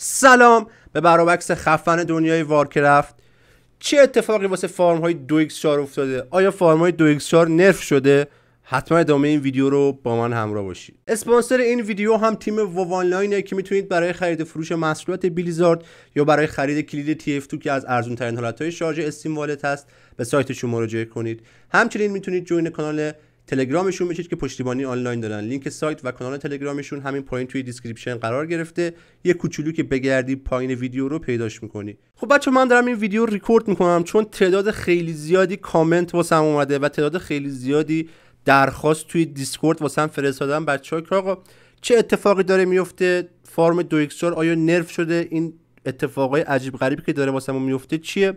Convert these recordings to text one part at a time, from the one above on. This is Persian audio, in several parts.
سلام به برابکس خفن دنیای وارکرفت چه اتفاقی واسه فارم های 2 x افتاده آیا فارم های 2 x نرف شده حتما ادامه این ویدیو رو با من همراه باشید اسپانسر این ویدیو هم تیم ووانلاینه که میتونید برای خرید فروش محصولات بلیزارد یا برای خرید کلید TF2 که از ارزون ترین حالت های شارژ استیم والد هست به سایتشون مراجعه کنید همچنین میتونید جوین کانال تلگرامشون میشید که پشتیبانی آنلاین دارن لینک سایت و کانال تلگرامشون همین پایین توی دیسکریپشن قرار گرفته یه کوچولو که بگردی پایین ویدیو رو پیداش میکنی خب بچه من دارم این ویدیو ریکورد میکنم چون تعداد خیلی زیادی کامنت واسم اومده و تعداد خیلی زیادی درخواست توی دیسکورد واسم فرستادن بچه‌ها که آقا چه اتفاقی داره میفته فارم دو آیا نرف شده این اتفاقای عجیب غریبی که داره واسمون میفته چیه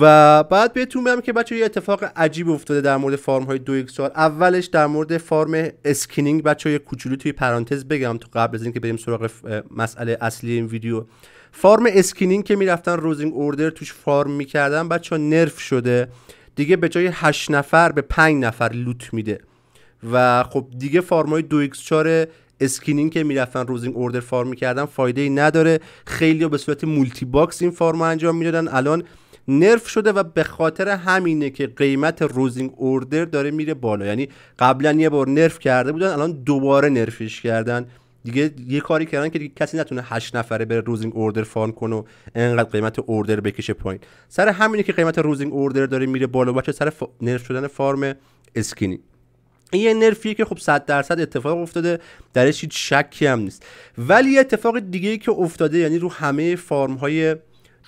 و بعد بهتون میگم که بچه یه اتفاق عجیب افتاده در مورد فارم های دو اکسار اولش در مورد فارم اسکینینگ بچه یه کوچولو توی پرانتز بگم تو قبل از اینکه بریم سراغ مسئله اصلی این ویدیو فارم اسکینینگ که میرفتن روزینگ اوردر توش فارم میکردن بچه ها نرف شده دیگه به جای 8 نفر به 5 نفر لوت میده و خب دیگه فارم های دو ایکس اسکینینگ که میرفتن روزینگ اوردر فارم میکردن فایده ای نداره خیلی به صورت مولتی باکس این فارم انجام میدادن الان نرف شده و به خاطر همینه که قیمت روزینگ اوردر داره میره بالا یعنی قبلا یه بار نرف کرده بودن الان دوباره نرفش کردن دیگه یه کاری کردن که کسی نتونه هشت نفره بره روزینگ اوردر فارم کنه و انقدر قیمت اوردر بکشه پایین سر همینه که قیمت روزینگ اوردر داره میره بالا بچه سر نرف شدن فارم اسکینی این یه نرفیه که خب 100 درصد اتفاق افتاده درش هیچ شکی هم نیست ولی اتفاق دیگه ای که افتاده یعنی رو همه فارم های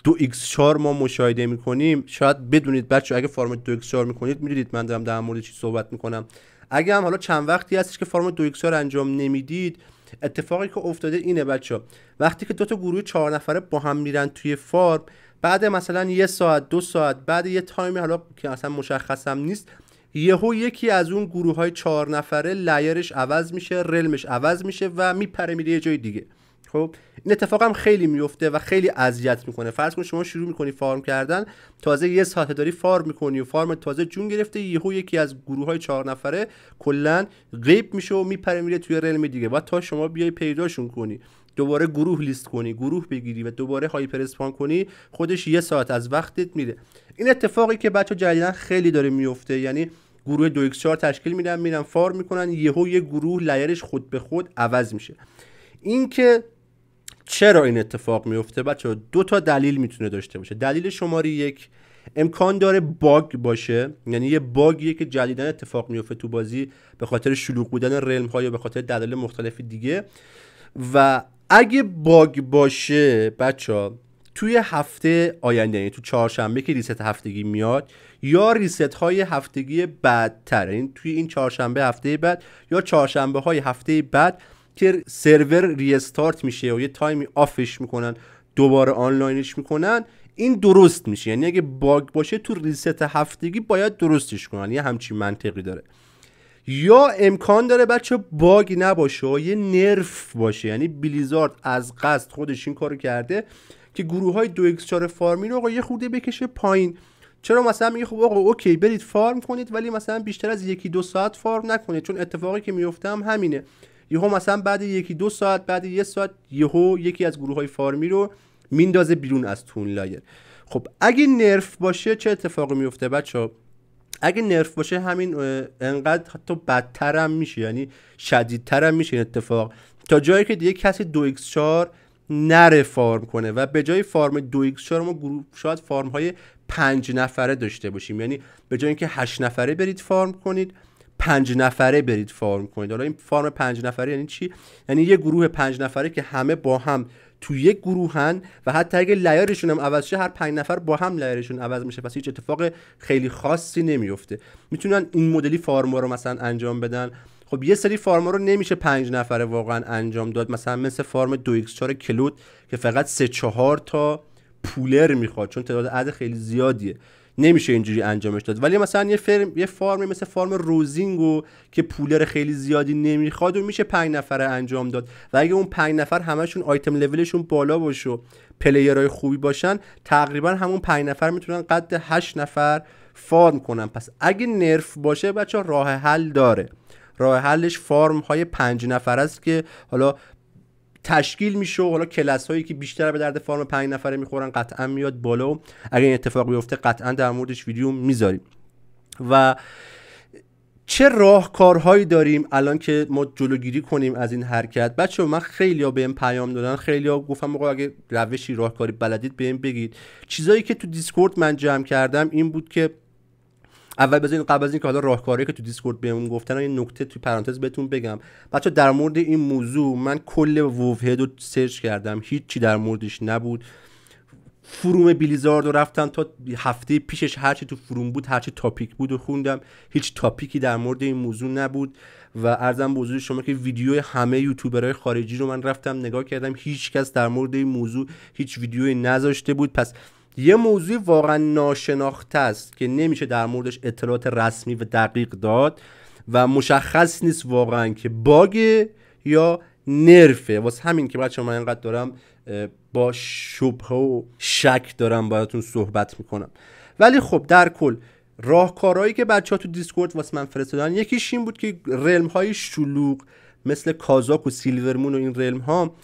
2x4 ما مشاهده میکنیم شاید بدونید بچه اگه فرم دو x 4 میکنید میدونید من دارم در مورد چی صحبت میکنم اگه هم حالا چند وقتی هستش که فرم دو x 4 انجام نمیدید اتفاقی که افتاده اینه بچه وقتی که دو تا گروه چهار نفره با هم میرن توی فارم بعد مثلا یه ساعت دو ساعت بعد یه تایمی حالا که اصلا مشخصم نیست یهو یکی از اون گروه های چهار نفره لایرش عوض میشه رلمش عوض میشه و میپره میره یه جای دیگه خب این اتفاق هم خیلی میفته و خیلی اذیت میکنه فرض کن شما شروع میکنی فارم کردن تازه یه ساعته داری فارم میکنی و فارم تازه جون گرفته یهو یکی از گروه های چهار نفره کلا غیب میشه و میپره میره توی رلم دیگه و تا شما بیای پیداشون کنی دوباره گروه لیست کنی گروه بگیری و دوباره هایپر اسپان کنی خودش یه ساعت از وقتت میره این اتفاقی که بچه جدیدا خیلی داره میفته یعنی گروه دو x تشکیل میدن میرن فارم میکنن یهو یه گروه لایرش خود به خود عوض میشه اینکه چرا این اتفاق میفته بچه دو تا دلیل میتونه داشته باشه دلیل شماره یک امکان داره باگ باشه یعنی یه باگیه که جدیدن اتفاق میفته تو بازی به خاطر شلوغ بودن رلم ها به خاطر دلیل مختلف دیگه و اگه باگ باشه بچه توی هفته آینده یعنی تو چهارشنبه که ریست هفتگی میاد یا ریست های هفتگی بعدتر یعنی توی این چهارشنبه هفته بعد یا چهارشنبه های هفته بعد که سرور ریستارت میشه و یه تایمی آفش میکنن دوباره آنلاینش میکنن این درست میشه یعنی اگه باگ باشه تو ریست هفتگی باید درستش کنن یه همچین منطقی داره یا امکان داره بچه باگ نباشه یه نرف باشه یعنی بلیزارد از قصد خودش این کارو کرده که گروه های دو اکس چار فارمی رو یه خورده بکشه پایین چرا مثلا میگه خب آقا اوکی برید فارم کنید ولی مثلا بیشتر از یکی دو ساعت فارم نکنید چون اتفاقی که میفته همینه یهو مثلا بعد یکی دو ساعت بعد یه ساعت یهو یکی از گروه های فارمی رو میندازه بیرون از تون لایر خب اگه نرف باشه چه اتفاقی میفته بچه اگه نرف باشه همین انقدر حتی بدتر هم میشه یعنی شدیدتر هم میشه این اتفاق تا جایی که دیگه کسی دو x 4 نره فارم کنه و به جای فارم دو x 4 ما گروه شاید فارم های پنج نفره داشته باشیم یعنی به جای اینکه هشت نفره برید فارم کنید پنج نفره برید فارم کنید حالا این فارم پنج نفره یعنی چی یعنی یه گروه پنج نفره که همه با هم تو یک هن و حتی اگه لایرشون هم عوض شه هر پنج نفر با هم لایرشون عوض میشه پس هیچ اتفاق خیلی خاصی نمیفته میتونن این مدلی فارما رو مثلا انجام بدن خب یه سری فارما رو نمیشه پنج نفره واقعا انجام داد مثلا مثل فارم 2x4 کلود که فقط سه چهار تا پولر میخواد چون تعداد عدد خیلی زیادیه نمیشه اینجوری انجامش داد ولی مثلا یه فرم یه فارمی مثل فارم روزینگو که پولر خیلی زیادی نمیخواد و میشه پنج نفره انجام داد و اگه اون پنج نفر همشون آیتم لولشون بالا باشه و پلیرهای خوبی باشن تقریبا همون پنج نفر میتونن قد 8 نفر فارم کنن پس اگه نرف باشه بچه راه حل داره راه حلش فارم های پنج نفر است که حالا تشکیل میشه و حالا کلاس هایی که بیشتر به درد فرم پنج نفره میخورن قطعا میاد بالا اگه اگر این اتفاق بیفته قطعا در موردش ویدیو میذاریم و چه راهکارهایی داریم الان که ما جلوگیری کنیم از این حرکت بچه من خیلی ها این پیام دادن خیلی ها گفتم اگه روشی راهکاری بلدید این بگید چیزایی که تو دیسکورد من جمع کردم این بود که اول بزنین قبل از اینکه حالا راهکاری که تو دیسکورد بهمون گفتن این نکته تو پرانتز بهتون بگم بچا در مورد این موضوع من کل ووهد رو سرچ کردم هیچی در موردش نبود فروم بلیزارد رو رفتم تا هفته پیشش هرچی تو فروم بود هرچی تاپیک بود و خوندم هیچ تاپیکی در مورد این موضوع نبود و ارزم به شما که ویدیو همه یوتیوبرهای خارجی رو من رفتم نگاه کردم کس در مورد این موضوع هیچ ویدیویی نذاشته بود پس یه موضوع واقعا ناشناخته است که نمیشه در موردش اطلاعات رسمی و دقیق داد و مشخص نیست واقعا که باگ یا نرفه واسه همین که بچه من اینقدر دارم با شبه و شک دارم براتون صحبت میکنم ولی خب در کل راهکارهایی که بچه ها تو دیسکورد واسه من فرستادن یکیش این بود که رلم های شلوغ مثل کازاک و سیلورمون و این رلم ها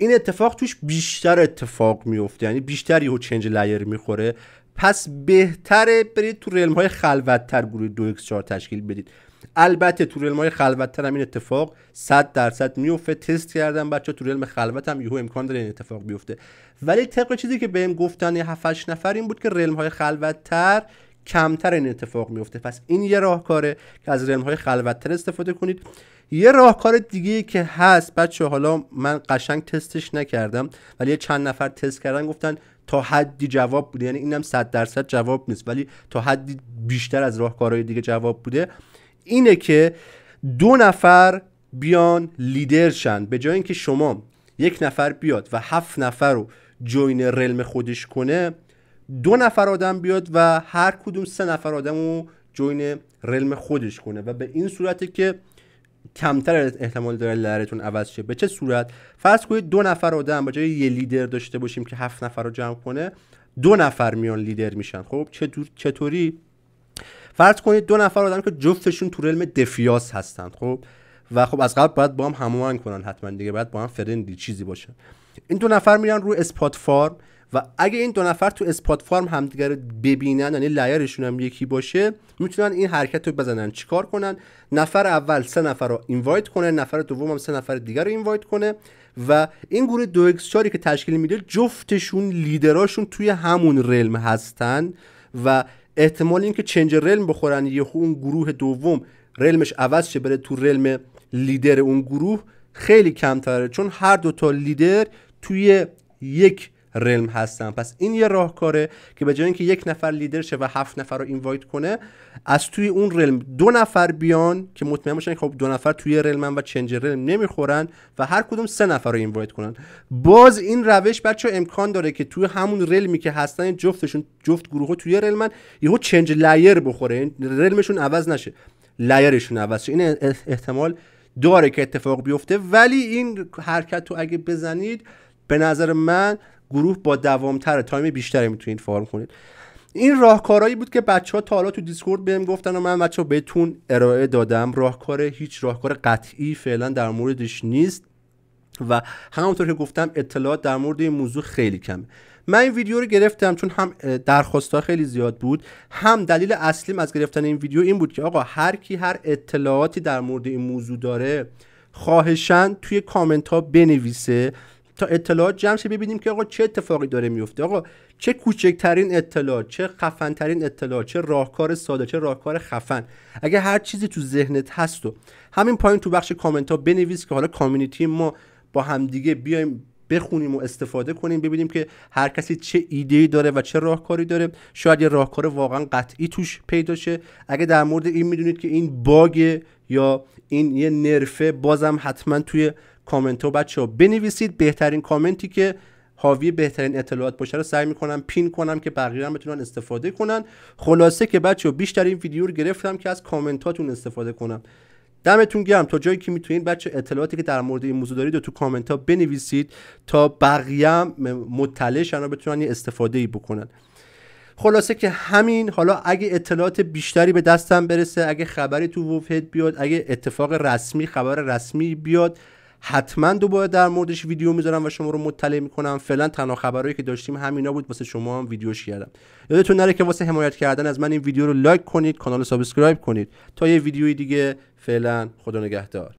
این اتفاق توش بیشتر اتفاق میفته یعنی بیشتر یهو چنج لایر میخوره پس بهتره برید تو ریلم های خلوتتر گروه 2 x تشکیل بدید البته تو ریلم های خلوتتر هم این اتفاق 100 درصد میفته تست کردم بچه تو رلم خلوت هم یهو امکان داره این اتفاق بیفته ولی طبق چیزی که بهم گفتن 7 نفر این بود که ریلم های خلوتتر کمتر این اتفاق میفته پس این یه راهکاره که از رمهای خلوتتر استفاده کنید یه راهکار دیگه که هست بچه حالا من قشنگ تستش نکردم ولی چند نفر تست کردن گفتن تا حدی جواب بوده یعنی اینم 100 درصد جواب نیست ولی تا حدی بیشتر از راهکارهای دیگه جواب بوده اینه که دو نفر بیان لیدر شن به جای اینکه شما یک نفر بیاد و هفت نفر رو جوین رلم خودش کنه دو نفر آدم بیاد و هر کدوم سه نفر آدم رو جوین رلم خودش کنه و به این صورته که کمتر احتمال داره لرتون عوض شه به چه صورت فرض کنید دو نفر آدم با جای یه لیدر داشته باشیم که هفت نفر رو جمع کنه دو نفر میان لیدر میشن خب چطوری فرض کنید دو نفر آدم که جفتشون تو رلم دفیاس هستن خب و خب از قبل باید با هم هماهنگ کنن حتما دیگه باید با هم فرندی چیزی باشه. این دو نفر میرن رو اسپات فارم و اگه این دو نفر تو اسپات فارم همدیگه رو ببینن یعنی لایرشون هم یکی باشه میتونن این حرکت رو بزنن چیکار کنن نفر اول سه نفر رو اینوایت کنه نفر دوم هم سه نفر دیگر رو اینوایت کنه و این گروه دو اکس که تشکیل میده جفتشون لیدراشون توی همون رلم هستن و احتمال اینکه چنج رلم بخورن یه اون گروه دوم رلمش عوض شه بره تو رلم لیدر اون گروه خیلی کمتره چون هر دو تا لیدر توی یک رلم هستن پس این یه راهکاره که به جای اینکه یک نفر لیدر شه و هفت نفر رو اینوایت کنه از توی اون رلم دو نفر بیان که مطمئن باشن خب دو نفر توی رلمن و چنج رلم نمیخورن و هر کدوم سه نفر رو اینوایت کنن باز این روش بچا امکان داره که توی همون رلمی که هستن جفتشون جفت گروه توی رلمن یهو چنج لایر بخوره رلمشون عوض نشه لایرشون عوض شه این احتمال داره که اتفاق بیفته ولی این حرکت رو اگه بزنید به نظر من گروه با دوامتر تایم بیشتری میتونید فارم کنید این راهکارهایی بود که بچه ها تا حالا تو دیسکورد بهم گفتن و من بچه ها بهتون ارائه دادم راهکار هیچ راهکار قطعی فعلا در موردش نیست و همونطور که گفتم اطلاعات در مورد این موضوع خیلی کمه من این ویدیو رو گرفتم چون هم درخواست خیلی زیاد بود هم دلیل اصلیم از گرفتن این ویدیو این بود که آقا هر کی هر اطلاعاتی در مورد این موضوع داره خواهشان توی کامنت ها بنویسه تا اطلاعات جمع شه ببینیم که آقا چه اتفاقی داره میفته آقا چه کوچکترین اطلاع چه خفنترین اطلاع چه راهکار ساده چه راهکار خفن اگه هر چیزی تو ذهنت هست و همین پایین تو بخش کامنت ها بنویس که حالا کامیونیتی ما با همدیگه بیایم بخونیم و استفاده کنیم ببینیم که هر کسی چه ایده ای داره و چه راهکاری داره شاید یه راهکار واقعا قطعی توش پیدا شه اگه در مورد این میدونید که این باگ یا این یه نرفه بازم حتما توی کامنت ها بچه ها بنویسید بهترین کامنتی که حاوی بهترین اطلاعات باشه رو سعی میکنم پین کنم که بقیه هم بتونن استفاده کنن خلاصه که بچه بیشتر این ویدیو رو گرفتم که از کامنتاتون استفاده کنم دمتون گرم تا جایی که میتونید بچه اطلاعاتی که در مورد این موضوع دارید رو تو کامنت ها بنویسید تا بقیه مطلع بتونن یه استفاده ای بکنن خلاصه که همین حالا اگه اطلاعات بیشتری به دستم برسه اگه خبری تو وفهد بیاد اگه اتفاق رسمی خبر رسمی بیاد حتما دوباره در موردش ویدیو میذارم و شما رو مطلع میکنم فعلا تنها خبرهایی که داشتیم همینا بود واسه شما هم ویدیوش کردم یادتون نره که واسه حمایت کردن از من این ویدیو رو لایک کنید کانال سابسکرایب کنید تا یه ویدیوی دیگه فعلا خدا نگهدار